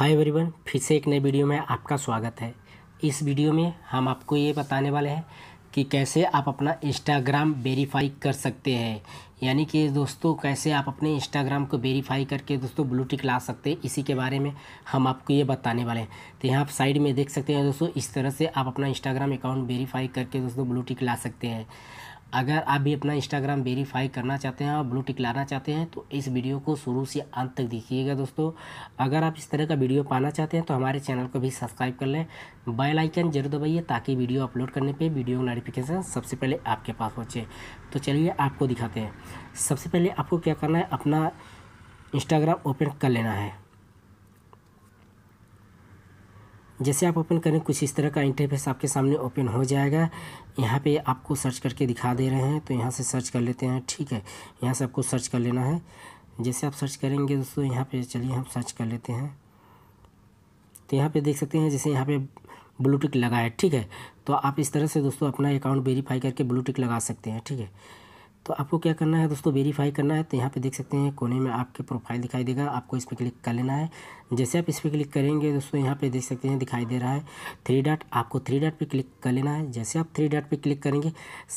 hi everyone फिर से एक नए वीडियो में आपका स्वागत है इस वीडियो में हम आपको ये बताने वाले हैं कि कैसे आप अपना इंस्टाग्राम वेरीफाई कर सकते हैं यानी कि दोस्तों कैसे आप अपने इंस्टाग्राम को वेरीफाई करके दोस्तों ब्लू टिक ला सकते हैं इसी के बारे में हम आपको ये बताने वाले हैं तो यहाँ आप साइड में देख सकते हैं दोस्तों इस तरह से आप अपना इंस्टाग्राम अकाउंट वेरीफाई करके दोस्तों ब्लू टिक ला सकते हैं अगर आप भी अपना इंस्टाग्राम वेरीफाई करना चाहते हैं और ब्लू टिक लाना चाहते हैं तो इस वीडियो को शुरू से अंत तक देखिएगा दोस्तों अगर आप इस तरह का वीडियो पाना चाहते हैं तो हमारे चैनल को भी सब्सक्राइब कर लें बेल आइकन जरूर दबाइए ताकि वीडियो अपलोड करने पे वीडियो नोटिफिकेशन सबसे पहले आपके पास पहुँचे तो चलिए आपको दिखाते हैं सबसे पहले आपको क्या करना है अपना इंस्टाग्राम ओपन कर लेना है जैसे आप ओपन करें कुछ इस तरह का इंटरफेस आपके सामने ओपन हो जाएगा यहाँ पे आपको सर्च करके दिखा दे रहे हैं तो यहाँ से सर्च कर लेते हैं ठीक है यहाँ से आपको सर्च कर लेना है जैसे आप सर्च करेंगे दोस्तों यहाँ पे चलिए हम सर्च कर लेते हैं तो यहाँ पे देख सकते हैं जैसे यहाँ पे ब्लूटिक टिक लगा है ठीक है तो आप इस तरह से दोस्तों अपना अकाउंट वेरीफाई करके ब्लूटिक लगा सकते हैं ठीक है तो आपको क्या करना है दोस्तों वेरीफाई करना है तो यहाँ पे देख सकते हैं कोने में आपके प्रोफाइल दिखाई देगा आपको इस पर क्लिक कर लेना है जैसे आप इस पर क्लिक करेंगे दोस्तों यहाँ पे देख सकते हैं दिखाई दे रहा है थ्री डॉट आपको थ्री डॉट पे क्लिक कर लेना है जैसे आप थ्री डॉट पे क्लिक करेंगे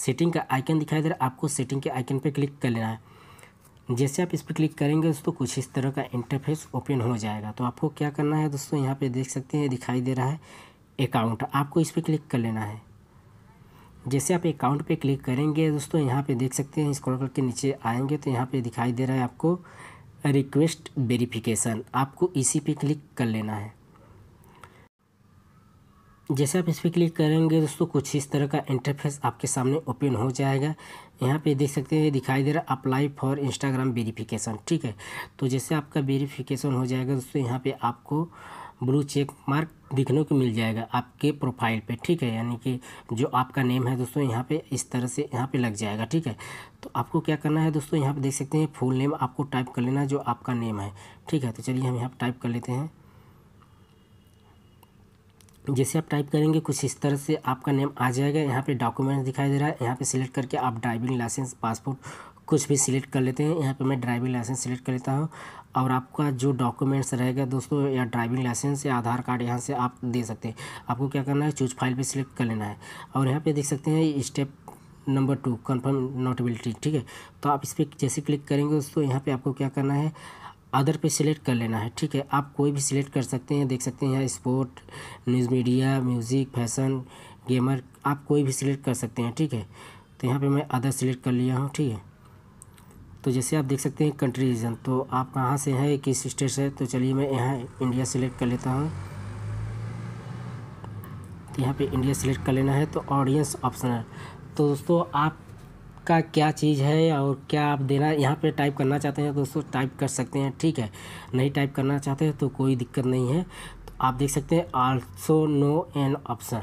सेटिंग का आइकन दिखाई दे रहा है आपको सेटिंग के आइकन पर क्लिक कर लेना है जैसे आप इस पर क्लिक करेंगे दोस्तों कुछ इस तरह का इंटरफेस ओपन हो जाएगा तो आपको क्या करना है दोस्तों यहाँ पर देख सकते हैं दिखाई दे रहा है अकाउंट आपको इस पर क्लिक कर लेना है जैसे आप अकाउंट पे क्लिक करेंगे दोस्तों यहाँ पे देख सकते हैं स्क्रॉल करके नीचे आएंगे तो यहाँ पे दिखाई दे रहा है आपको रिक्वेस्ट वेरिफिकेशन आपको इसी पे क्लिक कर लेना है जैसे आप इस पर क्लिक करेंगे दोस्तों कुछ इस तरह का इंटरफेस आपके सामने ओपन हो जाएगा यहाँ पे देख सकते हैं दिखाई दे रहा अप्लाई फॉर इंस्टाग्राम वेरिफिकेशन ठीक है तो जैसे आपका वेरिफिकेशन हो जाएगा दोस्तों यहाँ पे आपको ब्लू चेक मार्क दिखने को मिल जाएगा आपके प्रोफाइल पे ठीक है यानी कि जो आपका नेम है दोस्तों यहाँ पे इस तरह से यहाँ पे लग जाएगा ठीक है तो आपको क्या करना है दोस्तों यहाँ पे देख सकते हैं फुल नेम आपको टाइप कर लेना जो आपका नेम है ठीक है तो चलिए हम यहाँ पर टाइप कर लेते हैं जैसे आप टाइप करेंगे कुछ इस तरह से आपका नेम आ जाएगा यहाँ पे डॉक्यूमेंट्स दिखाई दे रहा है यहाँ पे सिलेक्ट करके आप ड्राइविंग लाइसेंस पासपोर्ट कुछ भी सिलेक्ट कर लेते हैं यहाँ पे मैं ड्राइविंग लाइसेंस सिलेक्ट कर लेता हूँ और आपका जो डॉक्यूमेंट्स रहेगा दोस्तों या ड्राइविंग लाइसेंस या आधार कार्ड यहाँ से आप दे सकते हैं आपको क्या करना है चूज फाइल पे सिलेक्ट कर लेना है और यहाँ पे देख सकते हैं step number two confirm notability ठीक है तो आप इस पर जैसे क्लिक करेंगे दोस्तों यहाँ पर आपको क्या करना है अदर पे सिलेक्ट कर लेना है ठीक है आप कोई भी सिलेक्ट कर सकते हैं देख सकते हैं sport news media music fashion gamer आप कोई भी सिलेक्ट कर सकते हैं ठीक है तो यहाँ पे मैं अदर सिलेक्ट कर लिया हूँ ठीक है तो जैसे आप देख सकते हैं कंट्री रीजन तो आप कहाँ से हैं किस स्टेट से तो चलिए मैं यहाँ इंडिया सेलेक्ट कर लेता हूँ तो यहाँ पे इंडिया सेलेक्ट कर लेना है तो ऑडियंस ऑप्शनल तो दोस्तों आप का क्या चीज़ है और क्या आप देना यहाँ पे टाइप करना चाहते हैं तो दोस्तों टाइप कर सकते हैं ठीक है नहीं टाइप करना चाहते हैं तो कोई दिक्कत नहीं है आप देख सकते हैं also no an option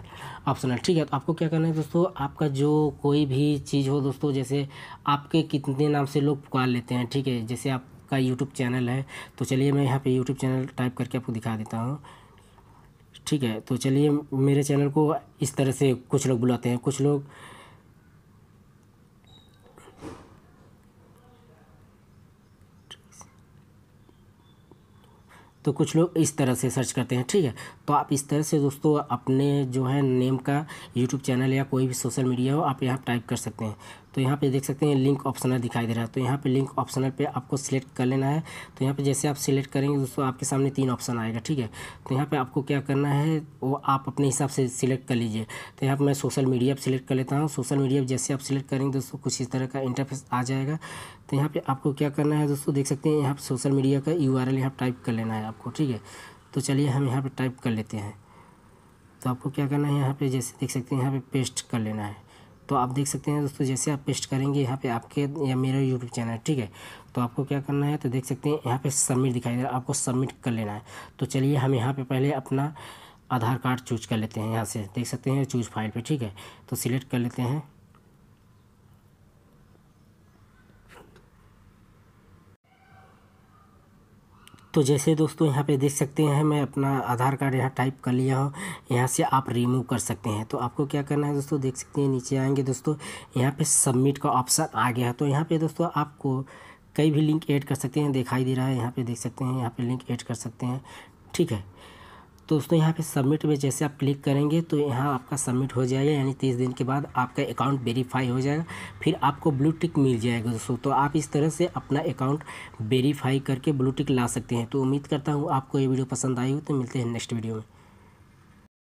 optional ठीक है तो आपको क्या करना है दोस्तों आपका जो कोई भी चीज़ हो दोस्तों जैसे आपके कितने नाम से लोग पुकार लेते हैं ठीक है जैसे आपका यूट्यूब चैनल है तो चलिए मैं यहाँ पे यूट्यूब चैनल टाइप करके आपको दिखा देता हूँ ठीक है तो चलिए मेरे चैनल को इस तरह से कुछ लोग बुलाते हैं कुछ लोग तो कुछ लोग इस तरह से सर्च करते हैं ठीक है तो आप इस तरह से दोस्तों अपने जो है नेम का यूट्यूब चैनल या कोई भी सोशल मीडिया हो आप यहाँ टाइप कर सकते हैं तो यहाँ पे देख सकते हैं लिंक ऑप्शनल दिखाई दे रहा है तो यहाँ पे लिंक ऑप्शनल पे आपको सिलेक्ट कर लेना है तो यहाँ पे जैसे आप सिलेक्ट करेंगे दोस्तों आपके सामने तीन ऑप्शन आएगा ठीक है तो यहाँ पे आपको क्या करना है वो आप अपने हिसाब से सिलेक्ट कर लीजिए तो यहाँ पर मैं सोशल मीडिया पर सिलेक्ट कर लेता हूँ सोशल मीडिया जैसे आप सिलेक्ट करेंगे दोस्तों कुछ इस तरह का इंटरफेस आ जाएगा तो यहाँ पर आपको क्या करना है दोस्तों देख सकते हैं यहाँ पर सोशल मीडिया का यू आर एल यहाँ टाइप कर लेना है आपको ठीक है तो चलिए हम यहाँ पर टाइप कर लेते हैं तो आपको क्या करना है यहाँ पे जैसे देख सकते हैं यहाँ पे पेस्ट कर लेना है तो आप देख सकते हैं दोस्तों जैसे आप पेस्ट करेंगे यहाँ पे आपके या मेरा यूट्यूब चैनल ठीक है तो आपको क्या करना है तो देख सकते हैं यहाँ पे सबमिट दिखाई दे रहा है आपको सबमिट कर लेना है तो चलिए हम यहाँ पे पहले अपना आधार कार्ड चूज कर लेते हैं यहाँ से देख सकते हैं चूज फाइल पे ठीक है तो सिलेक्ट कर लेते हैं तो जैसे दोस्तों यहाँ पे देख सकते हैं मैं अपना आधार कार्ड यहाँ टाइप कर लिया हूँ यहाँ से आप रिमूव कर सकते हैं तो आपको क्या करना है दोस्तों देख सकते हैं नीचे आएंगे दोस्तों यहाँ पे सबमिट का ऑप्शन आ गया है तो यहाँ पे दोस्तों आपको कई भी लिंक ऐड कर सकते हैं दिखाई दे रहा है यहाँ पर देख सकते हैं यहाँ पर लिंक ऐड कर सकते हैं ठीक है तो दोस्तों यहाँ पे सबमिट में जैसे आप क्लिक करेंगे तो यहाँ आपका सबमिट हो जाएगा यानी तीस दिन के बाद आपका अकाउंट वेरीफाई हो जाएगा फिर आपको ब्लू टिक मिल जाएगा दोस्तों तो आप इस तरह से अपना अकाउंट वेरीफाई करके ब्लू टिक ला सकते हैं तो उम्मीद करता हूँ आपको ये वीडियो पसंद आई हो तो मिलते हैं नेक्स्ट वीडियो में